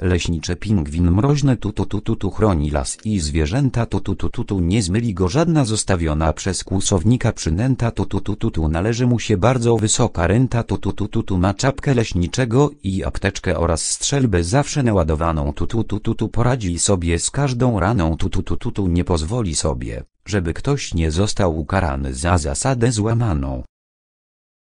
Leśniczy pingwin mroźne tutu tutu tu, chroni las i zwierzęta tutu tutu tu, nie zmyli go żadna zostawiona przez kłusownika przynęta tutu tutu tu, należy mu się bardzo wysoka renta tutu tutu ma czapkę leśniczego i apteczkę oraz strzelbę zawsze naładowaną tutu tutu tu, poradzi sobie z każdą raną tutu tutu nie pozwoli sobie, żeby ktoś nie został ukarany za zasadę złamaną.